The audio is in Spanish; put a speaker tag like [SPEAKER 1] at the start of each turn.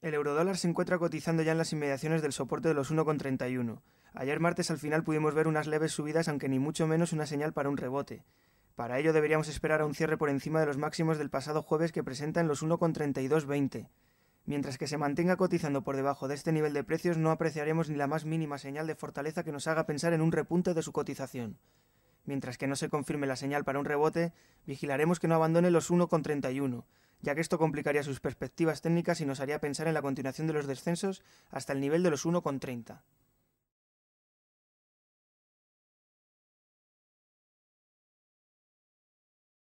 [SPEAKER 1] El eurodólar se encuentra cotizando ya en las inmediaciones del soporte de los 1,31. Ayer martes al final pudimos ver unas leves subidas, aunque ni mucho menos una señal para un rebote. Para ello deberíamos esperar a un cierre por encima de los máximos del pasado jueves que presentan los 1,3220. Mientras que se mantenga cotizando por debajo de este nivel de precios no apreciaremos ni la más mínima señal de fortaleza que nos haga pensar en un repunte de su cotización. Mientras que no se confirme la señal para un rebote, vigilaremos que no abandone los 1,31 ya que esto complicaría sus perspectivas técnicas y nos haría pensar en la continuación de los descensos hasta el nivel de los 1,30.